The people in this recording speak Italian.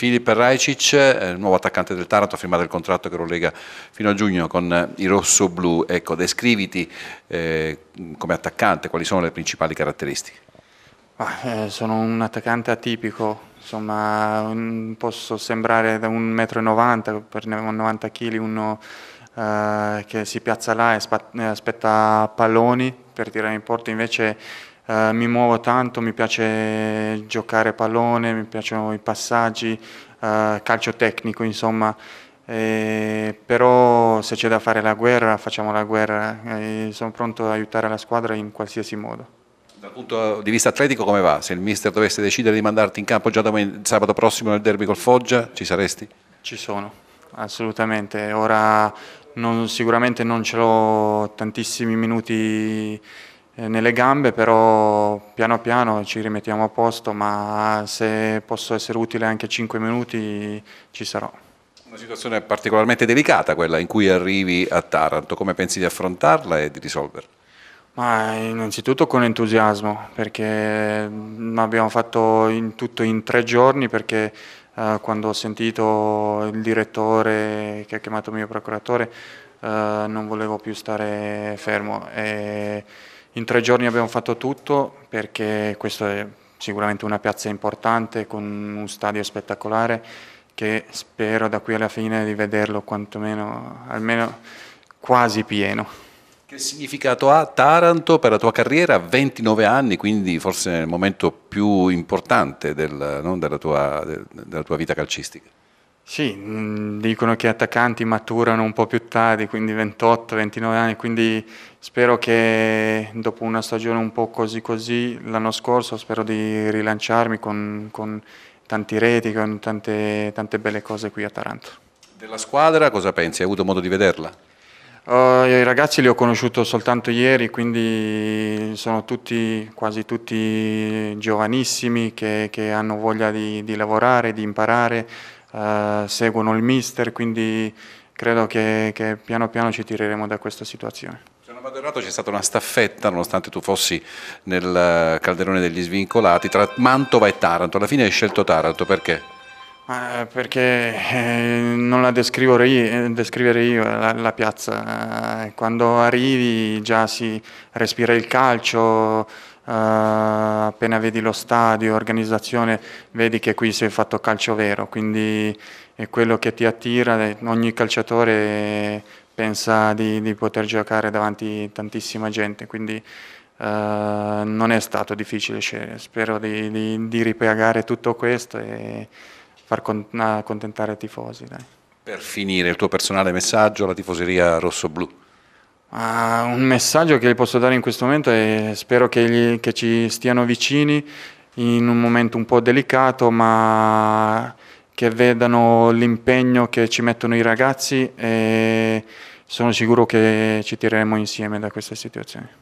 Filip Rajcic, eh, nuovo attaccante del Taranto, ha firmato il contratto che lo lega fino a giugno con eh, i rossoblu. Ecco, descriviti eh, come attaccante, quali sono le principali caratteristiche? Ah, eh, sono un attaccante atipico, insomma, posso sembrare da 1,90 m per 90 kg, uno eh, che si piazza là e eh, aspetta palloni per tirare in porto, invece eh, mi muovo tanto, mi piace giocare pallone, mi piacciono i passaggi, eh, calcio tecnico insomma, eh, però se c'è da fare la guerra facciamo la guerra, eh, sono pronto ad aiutare la squadra in qualsiasi modo. Dal punto di vista atletico come va? Se il mister dovesse decidere di mandarti in campo già sabato prossimo nel derby col Foggia, ci saresti? Ci sono, assolutamente. Ora non, sicuramente non ce l'ho tantissimi minuti eh, nelle gambe, però piano piano ci rimettiamo a posto, ma se posso essere utile anche 5 minuti ci sarò. Una situazione particolarmente delicata quella in cui arrivi a Taranto, come pensi di affrontarla e di risolverla? Ma innanzitutto con entusiasmo, perché abbiamo fatto in tutto in tre giorni, perché eh, quando ho sentito il direttore che ha chiamato il mio procuratore eh, non volevo più stare fermo. E in tre giorni abbiamo fatto tutto perché questa è sicuramente una piazza importante con un stadio spettacolare che spero da qui alla fine di vederlo quantomeno almeno quasi pieno. Che significato ha Taranto per la tua carriera? 29 anni, quindi forse il momento più importante del, della, tua, della tua vita calcistica. Sì, mm, dicono che attaccanti maturano un po' più tardi, quindi 28-29 anni, quindi spero che dopo una stagione un po' così così l'anno scorso spero di rilanciarmi con, con tanti reti, con tante, tante, belle cose qui a Taranto. Della squadra cosa pensi? Hai avuto modo di vederla? Uh, I ragazzi li ho conosciuti soltanto ieri, quindi sono tutti, quasi tutti giovanissimi che, che hanno voglia di, di lavorare, di imparare eh, seguono il mister, quindi credo che, che piano piano ci tireremo da questa situazione. c'è stata una staffetta, nonostante tu fossi nel eh, calderone degli svincolati, tra Mantova e Taranto. Alla fine hai scelto Taranto, perché? Eh, perché eh, non la io, descriverei io la, la piazza. quando arrivi già si respira il calcio, eh, appena vedi lo stadio, organizzazione, vedi che qui si è fatto calcio vero, quindi è quello che ti attira, eh, ogni calciatore pensa di, di poter giocare davanti a tantissima gente, quindi Uh, non è stato difficile scegliere, cioè, spero di, di, di, ripagare tutto questo e far con, accontentare i tifosi. Dai. Per finire il tuo personale messaggio alla tifoseria rosso-blu. Uh, un messaggio che gli posso dare in questo momento è spero che, gli, che, ci stiano vicini in un momento un po' delicato, ma che vedano l'impegno che ci mettono i ragazzi e sono sicuro che ci tireremo insieme da questa situazione.